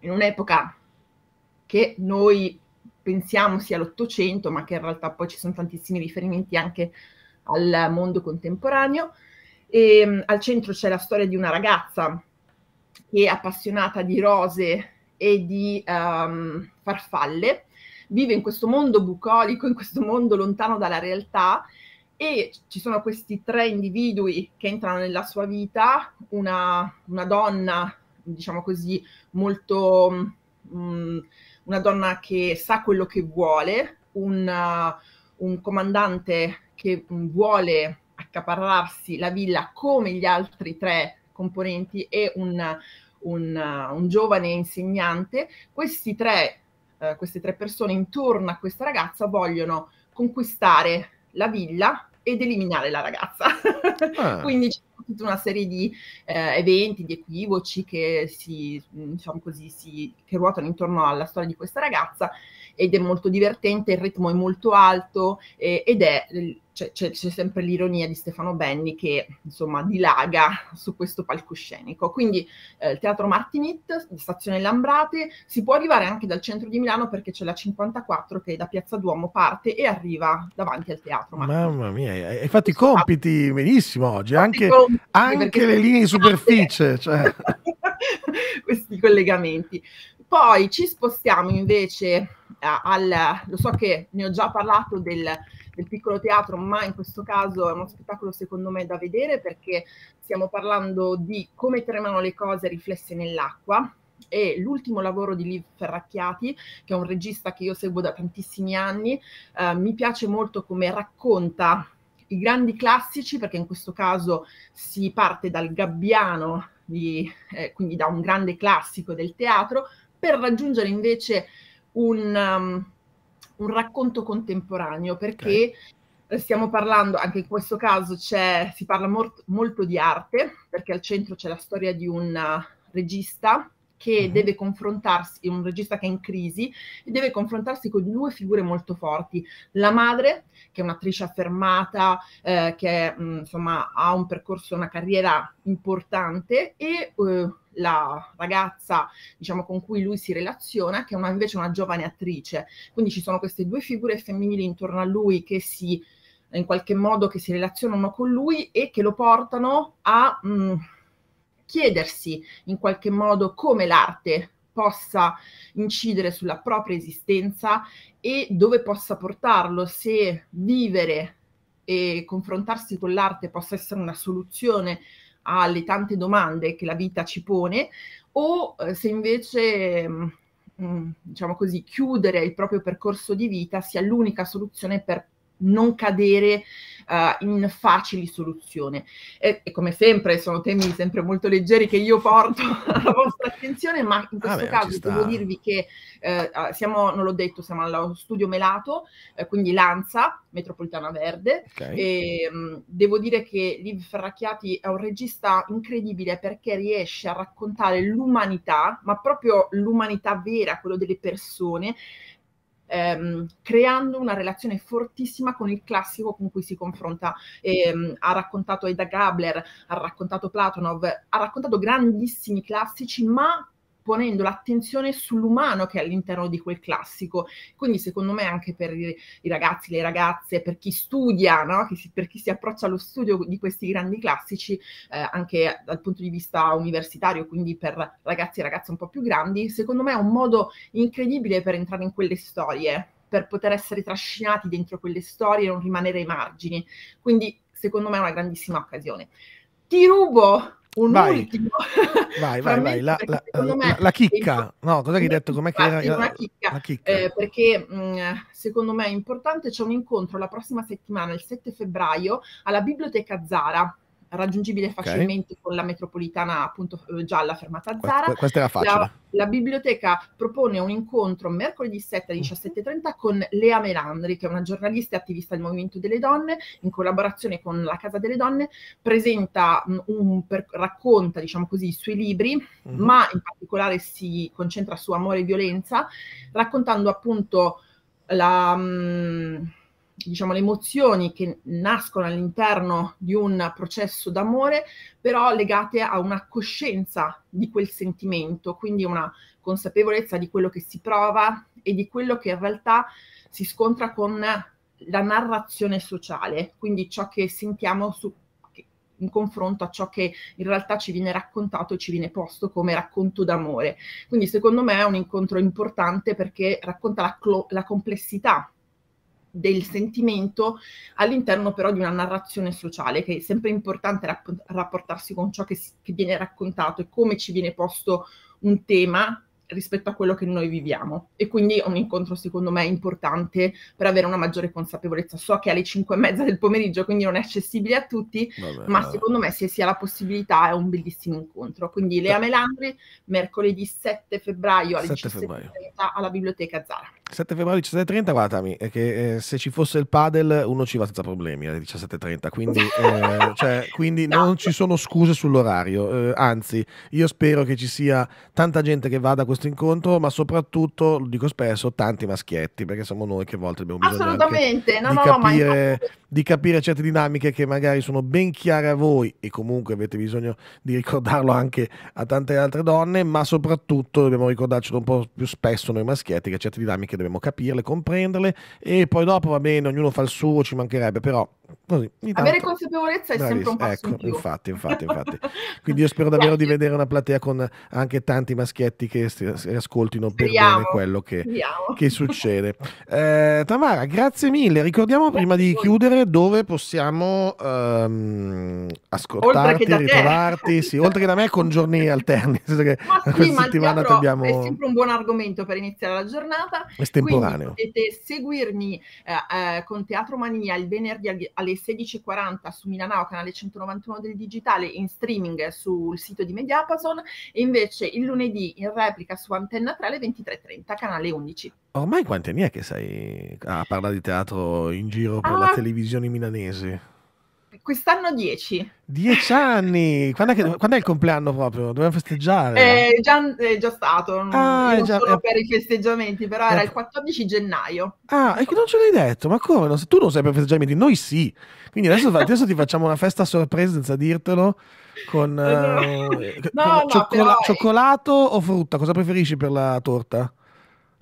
in un'epoca che noi pensiamo sia l'Ottocento, ma che in realtà poi ci sono tantissimi riferimenti anche al mondo contemporaneo. E, ehm, mh, al centro c'è la storia di una ragazza che è appassionata di rose e di um, farfalle, vive in questo mondo bucolico, in questo mondo lontano dalla realtà e ci sono questi tre individui che entrano nella sua vita, una, una donna, diciamo così, molto... Mh, mm, una donna che sa quello che vuole, un, uh, un comandante che mm, vuole accaparrarsi la villa come gli altri tre componenti e un, un, uh, un giovane insegnante, questi tre, eh, queste tre persone intorno a questa ragazza vogliono conquistare la villa ed eliminare la ragazza. Ah. Quindi c'è tutta una serie di eh, eventi, di equivoci che, si, diciamo così, si, che ruotano intorno alla storia di questa ragazza ed è molto divertente, il ritmo è molto alto eh, ed è c'è, c'è, c'è, sempre l'ironia di Stefano Benni che insomma dilaga su questo palcoscenico. Quindi eh, il Teatro Martinit, stazione Lambrate, si può arrivare anche dal centro di Milano perché c'è la 54 che da Piazza Duomo parte e arriva davanti al Teatro Martinit. Mamma mia, hai fatto i compiti benissimo oggi, anche, compiti, anche le linee di superficie. Cioè. questi collegamenti. Poi ci spostiamo invece al, lo so che ne ho già parlato del del piccolo teatro, ma in questo caso è uno spettacolo secondo me da vedere perché stiamo parlando di come tremano le cose riflesse nell'acqua, e l'ultimo lavoro di Liv Ferracchiati, che è un regista che io seguo da tantissimi anni, eh, mi piace molto come racconta i grandi classici, perché in questo caso si parte dal gabbiano, di, eh, quindi da un grande classico del teatro, per raggiungere invece un, um, un racconto contemporaneo perché okay. Eh, stiamo parlando, anche in questo caso si parla mort- molto di arte perché al centro c'è la storia di un eh, regista che mm. deve confrontarsi, un regista che è in crisi, deve confrontarsi con due figure molto forti. La madre, che è un'attrice affermata, eh, che mh, mm, insomma ha un percorso, una carriera importante, e eh, la ragazza diciamo, con cui lui si relaziona, che è una, invece una giovane attrice. Quindi ci sono queste due figure femminili intorno a lui che si in qualche modo che si relazionano con lui e che lo portano a mh, mm, chiedersi in qualche modo come l'arte possa incidere sulla propria esistenza e dove possa portarlo, se vivere e confrontarsi con l'arte possa essere una soluzione alle tante domande che la vita ci pone o eh, se invece mm, mm, diciamo così chiudere il proprio percorso di vita sia l'unica soluzione per non cadere uh, in facili soluzioni. E, e, come sempre sono temi sempre molto leggeri che io porto alla vostra attenzione, ma in questo ah, caso devo dirvi che eh, siamo, non l'ho detto, siamo allo studio Melato, eh, quindi Lanza, Metropolitana Verde, okay. e mh, mm, devo dire che Liv Ferracchiati è un regista incredibile perché riesce a raccontare l'umanità, ma proprio l'umanità vera, quello delle persone, ehm, creando una relazione fortissima con il classico con cui si confronta. Ehm, ha raccontato Eda Gabler, ha raccontato Platonov, ha raccontato grandissimi classici, ma ponendo l'attenzione sull'umano che è all'interno di quel classico. Quindi secondo me anche per i, ragazzi, le ragazze, per chi studia, no? si, per chi si approccia allo studio di questi grandi classici, eh, anche dal punto di vista universitario, quindi per ragazzi e ragazze un po' più grandi, secondo me è un modo incredibile per entrare in quelle storie per poter essere trascinati dentro quelle storie e non rimanere ai margini. Quindi, secondo me, è una grandissima occasione. Ti rubo un vai. ultimo. Vai, vai, vai. La, la, la, la, chicca. No, cosa hai detto? Com'è che era? La chicca. chicca. Eh, perché mh, mm, secondo me è importante, c'è un incontro la prossima settimana, il 7 febbraio, alla Biblioteca Zara raggiungibile facilmente okay. con la metropolitana appunto eh, gialla fermata a Zara. Questa, questa è la facile. La, la, biblioteca propone un incontro mercoledì 7 alle 17.30 con Lea Melandri, che è una giornalista e attivista del Movimento delle Donne, in collaborazione con la Casa delle Donne, presenta mm, un, per, racconta, diciamo così, i suoi libri, mm-hmm. ma in particolare si concentra su amore e violenza, raccontando appunto la... Mh, mm, diciamo, le emozioni che nascono all'interno di un processo d'amore, però legate a una coscienza di quel sentimento, quindi una consapevolezza di quello che si prova e di quello che in realtà si scontra con la narrazione sociale, quindi ciò che sentiamo su, in confronto a ciò che in realtà ci viene raccontato e ci viene posto come racconto d'amore. Quindi secondo me è un incontro importante perché racconta la, clo- la complessità del sentimento all'interno però di una narrazione sociale, che è sempre importante rapp- rapportarsi con ciò che, si- che viene raccontato e come ci viene posto un tema rispetto a quello che noi viviamo e quindi è un incontro secondo me importante per avere una maggiore consapevolezza. So che è alle 5 e mezza del pomeriggio quindi non è accessibile a tutti, vabbè, ma vabbè. secondo me se si ha la possibilità è un bellissimo incontro. Quindi Lea Melandri mercoledì 7 febbraio alle 7 alla biblioteca Zara. 7 febbraio 17.30 guardami che eh, se ci fosse il padel uno ci va senza problemi alle 17.30 quindi, eh, cioè, quindi no. non ci sono scuse sull'orario eh, anzi io spero che ci sia tanta gente che vada a questo incontro ma soprattutto lo dico spesso tanti maschietti perché siamo noi che a volte abbiamo bisogno assolutamente no, di, no, capire, di capire certe dinamiche che magari sono ben chiare a voi e comunque avete bisogno di ricordarlo anche a tante altre donne ma soprattutto dobbiamo ricordarcelo un po' più spesso noi maschietti che certe dinamiche dobbiamo capirle, comprenderle e poi dopo va bene, ognuno fa il suo, ci mancherebbe, però così. Tanto, Avere consapevolezza è sempre un passo ecco, in Infatti, infatti, infatti. Quindi io spero davvero di vedere una platea con anche tanti maschietti che si ascoltino speriamo, per bene quello che, che succede. Eh, Tamara, grazie mille. Ricordiamo grazie prima di voi. chiudere dove possiamo ehm, ascoltarti, ritrovarti, sì, oltre che da me con giorni alterni. Ma sì, questa settimana abbiamo... È sempre un buon argomento per iniziare la giornata estemporaneo. Quindi potete seguirmi eh, eh, con Teatro Mania il venerdì alle 16.40 su Milanao, canale 191 del digitale, in streaming sul sito di Mediapason e invece il lunedì in replica su Antenna 3 alle 23.30, canale 11. Ormai quanti anni è che sei a parlare di teatro in giro per ah, la televisione milanese? quest'anno 10. 10 anni! Quando è, che, quando è, il compleanno proprio? Dobbiamo festeggiare? È eh, già, è eh, già stato, ah, non già, solo è... Eh. per i festeggiamenti, però era il 14 gennaio. Ah, e che non ce l'hai detto? Ma come? Non, tu non sai per festeggiamenti, noi sì. Quindi adesso, adesso ti facciamo una festa a sorpresa senza dirtelo con, no, eh, con no, cioccol- però... cioccolato o frutta. Cosa preferisci per la torta?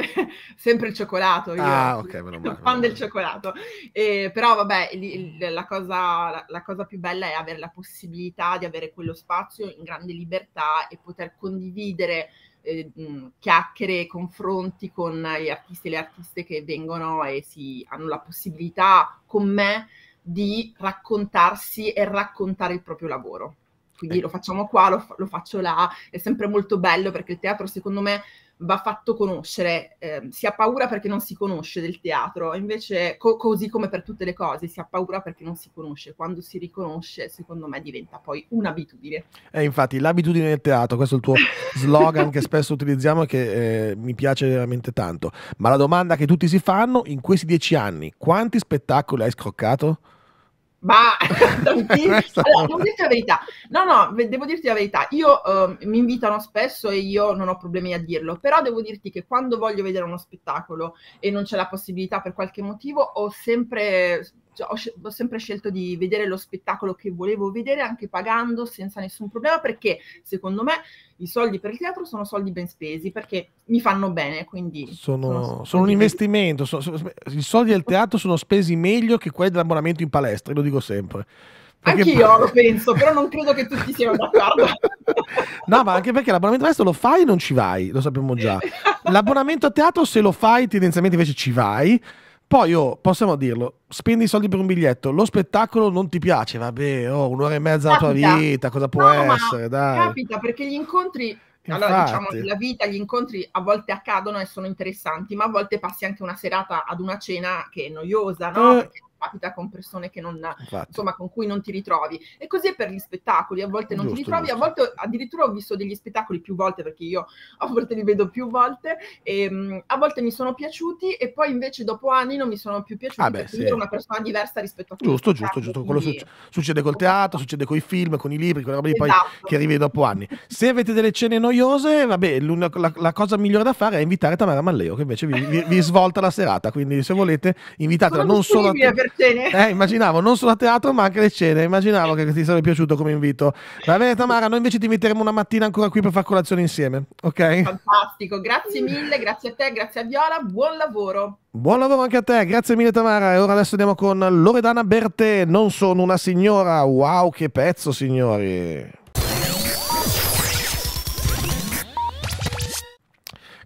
sempre il cioccolato. Io ah, ok, meno male. Fan del cioccolato. Eh, però vabbè, il, il, la, cosa, la, la, cosa, più bella è avere la possibilità di avere quello spazio in grande libertà e poter condividere eh, mh, chiacchiere, confronti con gli artisti e le artiste che vengono e si, hanno la possibilità con me di raccontarsi e raccontare il proprio lavoro. Quindi eh. lo facciamo qua, lo, lo faccio là, è sempre molto bello perché il teatro secondo me va fatto conoscere, eh, si ha paura perché non si conosce del teatro, invece co- così come per tutte le cose, si ha paura perché non si conosce, quando si riconosce secondo me diventa poi un'abitudine. E eh, infatti l'abitudine del teatro, questo è il tuo slogan che spesso utilizziamo e che eh, mi piace veramente tanto, ma la domanda che tutti si fanno, in questi dieci anni quanti spettacoli hai scroccato? Ma allora, devo dirti la verità. No, no, devo dirti la verità. Io eh, mi invitano spesso e io non ho problemi a dirlo, però devo dirti che quando voglio vedere uno spettacolo e non c'è la possibilità per qualche motivo, ho sempre cioè, ho, ho, sempre scelto di vedere lo spettacolo che volevo vedere anche pagando senza nessun problema perché secondo me i soldi per il teatro sono soldi ben spesi perché mi fanno bene quindi sono, sono, sono un investimento sono, sono, i soldi del teatro sono spesi meglio che quelli dell'abbonamento in palestra lo dico sempre perché... Anche io lo penso, però non credo che tutti siano d'accordo. no, ma anche perché l'abbonamento a teatro lo fai e non ci vai, lo sappiamo già. L'abbonamento a teatro, se lo fai, tendenzialmente invece ci vai poi, oh, possiamo dirlo, spendi i soldi per un biglietto, lo spettacolo non ti piace, vabbè, oh, un'ora e mezza capita. della tua vita, cosa può no, essere? Dai. Capita, perché gli incontri, Infatti. allora diciamo, nella vita gli incontri a volte accadono e sono interessanti, ma a volte passi anche una serata ad una cena che è noiosa, no? Eh. Perché capita con persone che non, insomma, con cui non ti ritrovi. E così è per gli spettacoli, a volte non giusto, ti ritrovi, giusto. a volte addirittura ho visto degli spettacoli più volte, perché io a volte li vedo più volte, e, ehm, a volte mi sono piaciuti e poi invece dopo anni non mi sono più piaciuti, ah beh, sì. ero una persona diversa rispetto a te. Giusto, giusto, giusto. Quello quindi... succede col teatro, succede con i film, con i libri, con la roba esatto. poi che arrivi dopo anni. Se avete delle cene noiose, vabbè, la, la, cosa migliore da fare è invitare Tamara Malleo, che invece vi, vi, vi svolta la serata, quindi se volete invitatela non solo... A te, le cene. Eh, immaginavo, non solo a teatro, ma anche le cene. Immaginavo che ti sarebbe piaciuto come invito. Va bene, Tamara, noi invece ti inviteremo una mattina ancora qui per far colazione insieme, ok? Fantastico, grazie mille, grazie a te, grazie a Viola, buon lavoro. Buon lavoro anche a te, grazie mille Tamara. E ora adesso andiamo con Loredana Bertè. Non sono una signora. Wow, che pezzo, signori.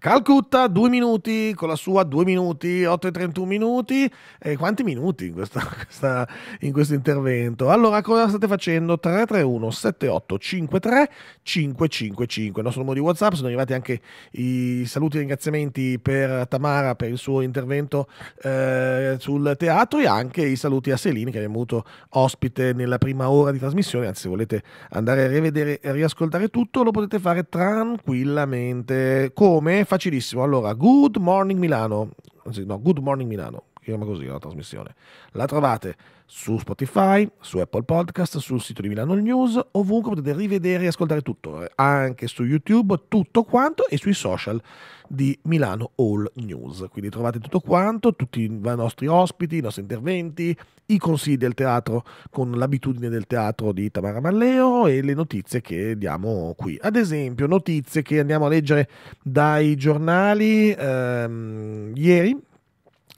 Calcutta due minuti con la sua due minuti, 8 e 31 minuti. E quanti minuti in, questa, questa, in questo intervento? Allora, cosa state facendo? 331 7853 555. Il nostro numero di WhatsApp. Sono arrivati anche i saluti e ringraziamenti per Tamara per il suo intervento eh, sul teatro e anche i saluti a Selini che abbiamo avuto ospite nella prima ora di trasmissione. Anzi, se volete andare a rivedere e riascoltare tutto, lo potete fare tranquillamente. Come? facilissimo. Allora, Good Morning Milano, anzi no, Good Morning Milano, chiama così la trasmissione. La trovate su Spotify, su Apple Podcast, sul sito di Milano News, ovunque potete rivedere e ascoltare tutto, eh, anche su YouTube, tutto quanto e sui social di Milano All News. Quindi trovate tutto quanto, tutti i nostri ospiti, i nostri interventi, i consigli del teatro con l'abitudine del teatro di Tamara Malleo e le notizie che diamo qui. Ad esempio, notizie che andiamo a leggere dai giornali ehm, ieri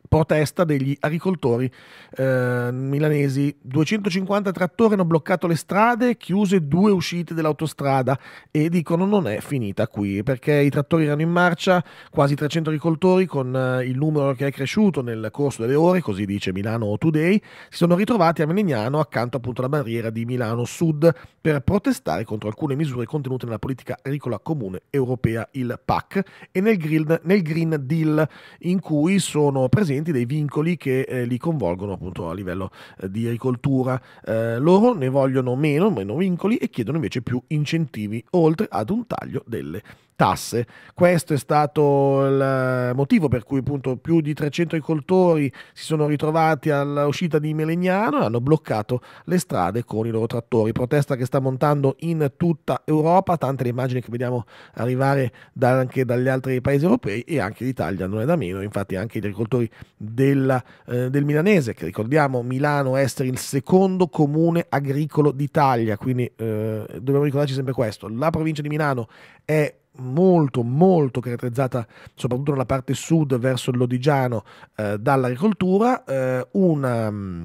protesta degli agricoltori eh, milanesi. 250 trattori hanno bloccato le strade, chiuse due uscite dell'autostrada e dicono non è finita qui perché i trattori erano in marcia, quasi 300 agricoltori con eh, il numero che è cresciuto nel corso delle ore, così dice Milano Today, si sono ritrovati a Melegnano accanto appunto alla barriera di Milano Sud per protestare contro alcune misure contenute nella politica agricola comune europea, il PAC, e nel green, nel green Deal in cui sono presenti patenti, dei vincoli che eh, li coinvolgono appunto a livello eh, di agricoltura. Eh, loro ne vogliono meno, meno vincoli e chiedono invece più incentivi, oltre ad un taglio delle tasse. Questo è stato il motivo per cui appunto più di 300 agricoltori si sono ritrovati all'uscita di Melegnano e hanno bloccato le strade con i loro trattori, protesta che sta montando in tutta Europa, tante le immagini che vediamo arrivare da, anche dagli altri paesi europei e anche l'Italia non è da meno, infatti anche gli agricoltori della, eh, del milanese, che ricordiamo Milano essere il secondo comune agricolo d'Italia, quindi eh, dobbiamo ricordarci sempre questo, la provincia di Milano è molto molto caratterizzata soprattutto nella parte sud verso l'Odigiano eh, dall'agricoltura, eh, una mm,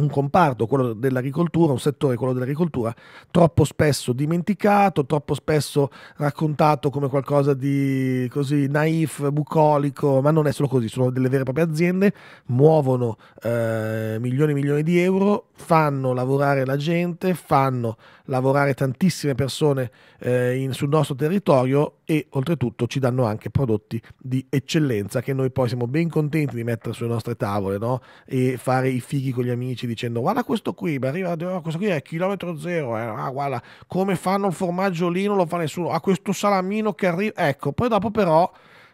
un comparto, quello dell'agricoltura, un settore, quello dell'agricoltura, troppo spesso dimenticato, troppo spesso raccontato come qualcosa di così naif, bucolico, ma non è solo così, sono delle vere e proprie aziende, muovono eh, milioni e milioni di euro, fanno lavorare la gente, fanno lavorare tantissime persone eh, in, sul nostro territorio e oltretutto ci danno anche prodotti di eccellenza che noi poi siamo ben contenti di mettere sulle nostre tavole no? e fare i fighi con gli amici dicendo guarda questo qui, arriva, questo qui è chilometro zero, eh. ah, guarda come fanno il formaggio lì, non lo fa nessuno, a questo salamino che arriva, ecco, poi dopo però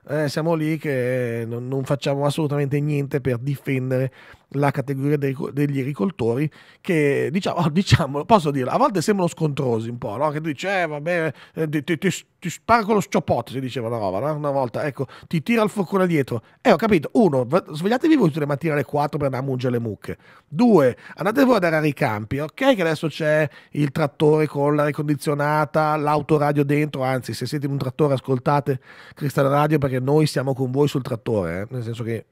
eh, siamo lì che non, non facciamo assolutamente niente per difendere la categoria dei, degli agricoltori che diciamo, diciamo, posso dire, a volte sembrano scontrosi un po', no? che tu dici, eh vabbè, eh, ti, ti, ti, sparo con lo sciopotto si diceva una roba, no? una volta, ecco, ti tira il forcone dietro. E eh, ho capito, uno, svegliatevi voi tutte le mattine alle 4 per andare a mungere le mucche. Due, andate voi ad arare i campi, ok che adesso c'è il trattore con l'aria condizionata, l'autoradio dentro, anzi se siete in un trattore ascoltate Cristal Radio perché noi siamo con voi sul trattore, eh? nel senso che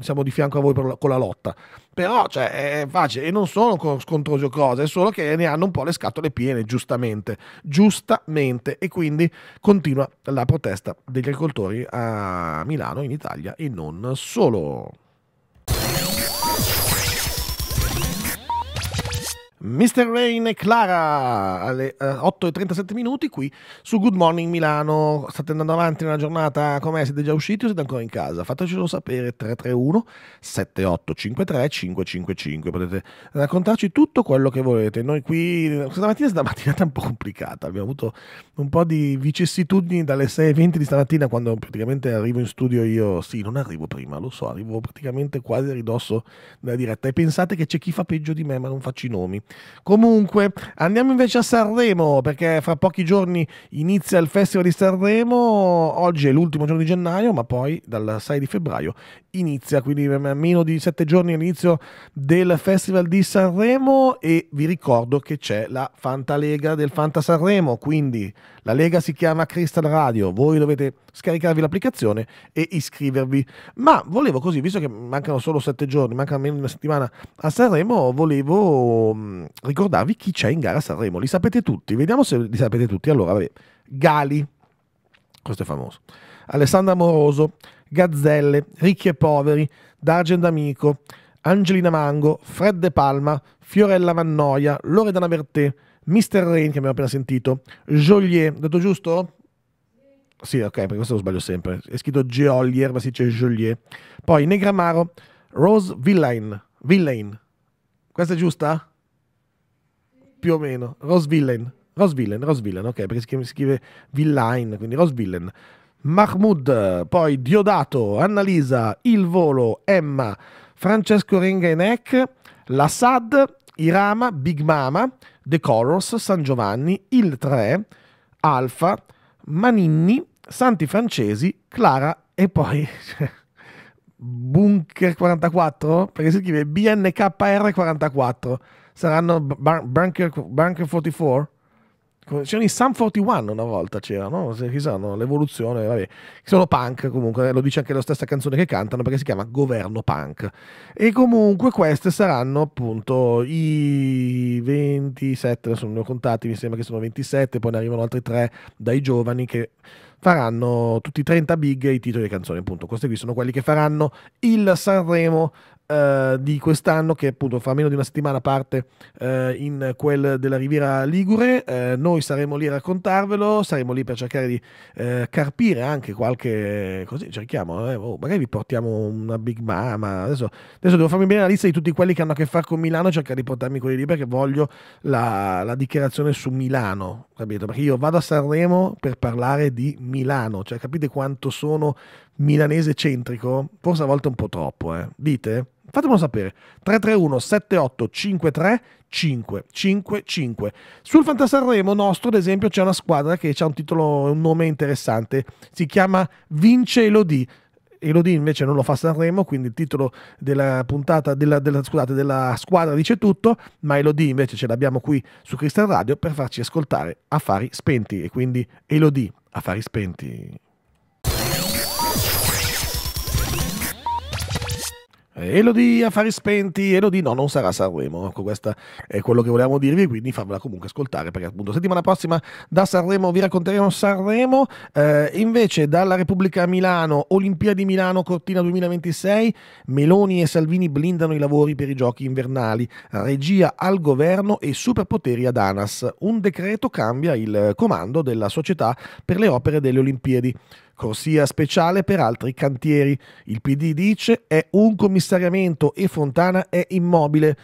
siamo di fianco a voi la, con la lotta. Però cioè, è facile e non sono scontrosi o cose, è solo che ne hanno un po' le scatole piene, giustamente. Giustamente. E quindi continua la protesta degli agricoltori a Milano, in Italia e non solo. Mr. Rain e Clara alle 8 eh, e 37 minuti qui su Good Morning Milano. State andando avanti nella giornata come siete già usciti o siete ancora in casa? Fatecelo sapere 331 7853 555. Potete raccontarci tutto quello che volete. Noi qui stamattina è stata una mattinata un po' complicata. Abbiamo avuto un po' di vicissitudini dalle 6.20 di stamattina quando praticamente arrivo in studio io. Sì, non arrivo prima, lo so, arrivo praticamente quasi a ridosso della diretta. E pensate che c'è chi fa peggio di me, ma non faccio i nomi. Comunque, andiamo invece a Sanremo, perché fra pochi giorni inizia il Festival di Sanremo, oggi è l'ultimo giorno di gennaio, ma poi dal 6 di febbraio inizia, quindi eh, meno di 7 giorni all'inizio del Festival di Sanremo e vi ricordo che c'è la Fanta Lega del Fanta Sanremo, quindi la lega si chiama Crystal Radio, voi dovete scaricarvi l'applicazione e iscrivervi. Ma volevo così, visto che mancano solo 7 giorni, mancano meno di una settimana a Sanremo, volevo mm, ehm, ricordarvi chi c'è in gara a Sanremo. Li sapete tutti, vediamo se li sapete tutti. Allora, vabbè. Gali, questo è famoso. Alessandra Moroso, Gazzelle, Ricchi e Poveri, D'Argent Amico, Angelina Mango, Fred De Palma, Fiorella Vannoia, Loredana Bertè, Mister Rain che abbiamo appena sentito, Joliet, detto giusto? Sì, ok, perché questo lo sbaglio sempre. È scritto Geolier, ma si dice Joliet. Poi Negramaro, Rose Villain. Villain. Questa è giusta? Sì più o meno, Rosvillen, Rosvillen, Rosvillen, ok, perché si scrive Villain, quindi Rosvillen. Mahmoud, poi Diodato, Annalisa, Il Volo, Emma, Francesco Renga e Neck, La Irama, Big Mama, The Colors, San Giovanni, Il 3, Alfa, Maninni, Santi Francesi, Clara e poi Bunker 44, perché si scrive BNKR 44 saranno Bunker, Bunker 44? C'erano i Sun 41 una volta, c'erano, chissà, no? l'evoluzione, vabbè. Sono punk comunque, lo dice anche la stessa canzone che cantano perché si chiama Governo Punk. E comunque queste saranno appunto i 27, adesso non ne ho contati, mi sembra che sono 27, poi ne arrivano altri 3 dai giovani che faranno tutti i 30 big i titoli delle canzoni, appunto. Questi qui sono quelli che faranno il Sanremo eh, di quest'anno che appunto fra meno di una settimana parte eh, in quel della Riviera Ligure. Eh, noi saremo lì a raccontarvelo, saremo lì per cercare di eh, carpire anche qualche... così cerchiamo, oh, magari vi portiamo una Big Mama. Adesso, adesso devo farmi bene la lista di tutti quelli che hanno a che fare con Milano e cercare di portarmi quelli lì perché voglio la, la dichiarazione su Milano, capito? Perché io vado a Sanremo per parlare di Milano, cioè capite quanto sono milanese centrico, forse a volte un po' troppo, eh. Dite? Fatemelo sapere. 331 78 53 5 Sul Fantasarremo nostro, ad esempio, c'è una squadra che ha un titolo, un nome interessante. Si chiama Vince Elodie. Elodie invece non lo fa Sanremo, quindi il titolo della puntata della, della, scusate, della squadra dice tutto, ma Elodie invece ce l'abbiamo qui su Crystal Radio per farci ascoltare affari spenti e quindi Elodie affari spenti. Elodie eh, a fari spenti, Elodie no, non sarà Sanremo. Ecco, questo è quello che volevamo dirvi, quindi farvela comunque ascoltare, perché appunto settimana prossima da Sanremo vi racconteremo Sanremo, eh, invece dalla Repubblica Milano, Olimpiadi Milano, Cortina 2026, Meloni e Salvini blindano i lavori per i giochi invernali, regia al governo e superpoteri ad ANAS. Un decreto cambia il comando della società per le opere delle Olimpiadi. Corsia speciale per altri cantieri. Il PD dice è un commissariamento e Fontana è immobile.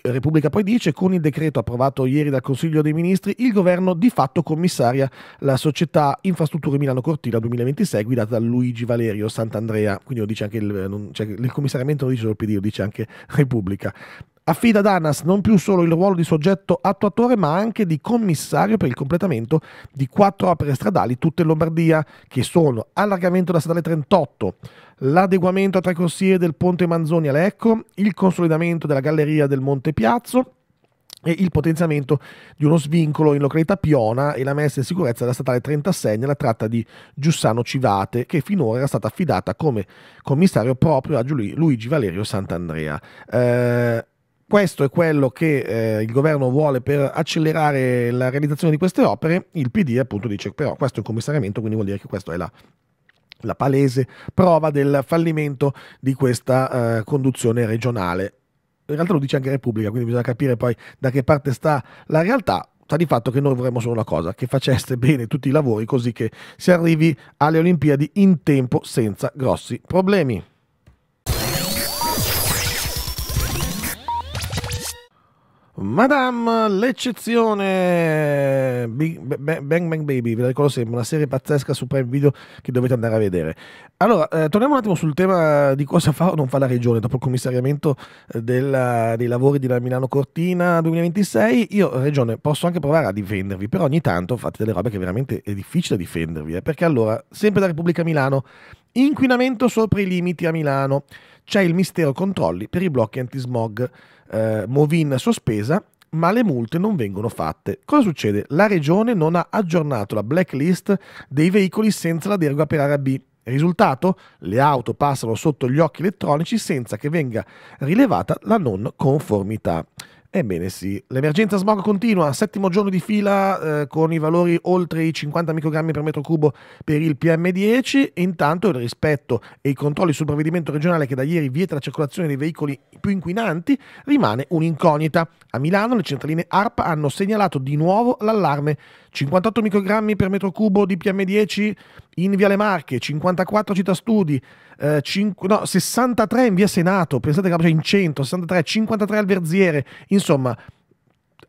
Repubblica poi dice con il decreto approvato ieri dal Consiglio dei Ministri il governo di fatto commissaria la società Infrastrutture Milano Cortina 2026 guidata da Luigi Valerio Sant'Andrea quindi lo dice anche il, non, cioè, il commissariamento non dice solo il PD lo dice anche Repubblica affida ad ANAS non più solo il ruolo di soggetto attuatore ma anche di commissario per il completamento di quattro opere stradali tutte in Lombardia che sono allargamento della statale 38, l'adeguamento a tre corsie del ponte Manzoni a Lecco, il consolidamento della galleria del Monte Piazzo e il potenziamento di uno svincolo in località Piona e la messa in sicurezza della statale 36 nella tratta di Giussano Civate, che finora era stata affidata come commissario proprio a Luigi Valerio Sant'Andrea. Eh, questo è quello che eh, il governo vuole per accelerare la realizzazione di queste opere. Il PD appunto dice però questo è un commissariamento, quindi vuol dire che questa è la, la palese prova del fallimento di questa eh, conduzione regionale. In realtà lo dice anche Repubblica, quindi bisogna capire poi da che parte sta la realtà sta di fatto che noi vorremmo solo una cosa, che faceste bene tutti i lavori così che si arrivi alle Olimpiadi in tempo senza grossi problemi. Madame l'eccezione Bang Bang Baby, ve la ricordo sempre, una serie pazzesca su Prime Video che dovete andare a vedere. Allora, eh, torniamo un attimo sul tema di cosa fa o non fa la regione dopo il commissariamento eh, della, dei lavori della Milano Cortina 2026. Io, regione, posso anche provare a difendervi, però ogni tanto fate delle robe che veramente è difficile difendervi, eh, perché allora, sempre da Repubblica Milano, inquinamento sopra i limiti a Milano. C'è il mistero controlli per i blocchi antismog eh, Movin sospesa, ma le multe non vengono fatte. Cosa succede? La regione non ha aggiornato la blacklist dei veicoli senza la deroga per area B. Risultato? Le auto passano sotto gli occhi elettronici senza che venga rilevata la non conformità. Ebbene sì, l'emergenza smog continua, settimo giorno di fila eh, con i valori oltre i 50 microgrammi per metro cubo per il PM10, intanto il rispetto e i controlli sul provvedimento regionale che da ieri vieta la circolazione dei veicoli più inquinanti rimane un'incognita. A Milano le centraline ARPA hanno segnalato di nuovo l'allarme 58 microgrammi per metro cubo di PM10 in Viale Marche, 54 Città Studi, eh, cinqu- no, 63 in Via Senato, pensate che la in 100, 63, 53 al Verziere, insomma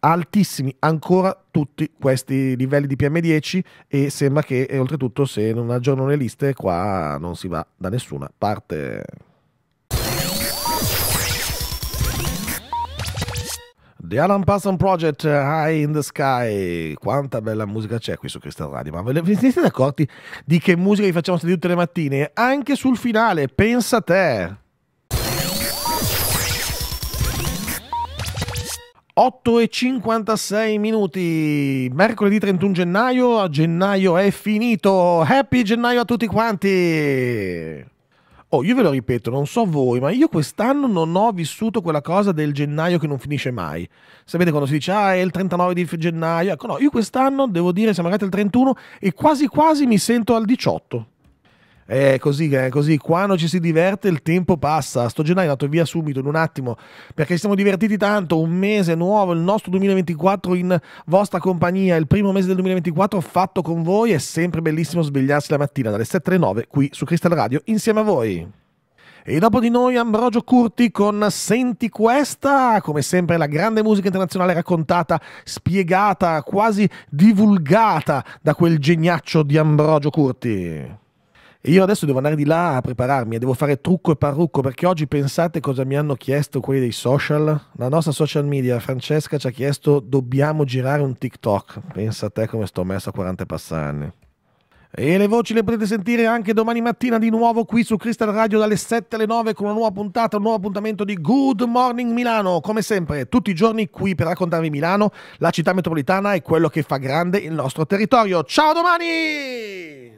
altissimi ancora tutti questi livelli di PM10 e sembra che eh, oltretutto se non aggiornano le liste qua non si va da nessuna parte. The Alan Parsons Project eh, High in the Sky. Quanta bella musica c'è qui su Crystal Radio. Ma ve ne siete accorti di che musica vi facciamo sentire tutte le mattine? Anche sul finale, pensa a te. 8 e 56 minuti, mercoledì 31 gennaio, gennaio è finito, happy gennaio a tutti quanti! Oh, io ve lo ripeto, non so voi, ma io quest'anno non ho vissuto quella cosa del gennaio che non finisce mai. Sapete quando si dice, ah, è il 39 di gennaio? Ecco, no, io quest'anno devo dire siamo arrivati al 31 e quasi quasi mi sento al 18. È così, è così, quando ci si diverte il tempo passa. Sto gennaio è andato via subito, in un attimo, perché ci siamo divertiti tanto. Un mese nuovo, il nostro 2024 in vostra compagnia, il primo mese del 2024 fatto con voi. È sempre bellissimo svegliarsi la mattina dalle 7 alle 9 qui su Crystal Radio insieme a voi. E dopo di noi Ambrogio Curti con Senti questa, come sempre la grande musica internazionale raccontata, spiegata, quasi divulgata da quel geniaccio di Ambrogio Curti. E io adesso devo andare di là a prepararmi, devo fare trucco e parrucco perché oggi pensate cosa mi hanno chiesto quelli dei social? La nostra social media, Francesca, ci ha chiesto dobbiamo girare un TikTok. Pensa a te come sto messo a 40 passanni. E le voci le potete sentire anche domani mattina di nuovo qui su Crystal Radio dalle 7 alle 9 con una nuova puntata, un nuovo appuntamento di Good Morning Milano. Come sempre, tutti i giorni qui per raccontarvi Milano, la città metropolitana e quello che fa grande il nostro territorio. Ciao domani!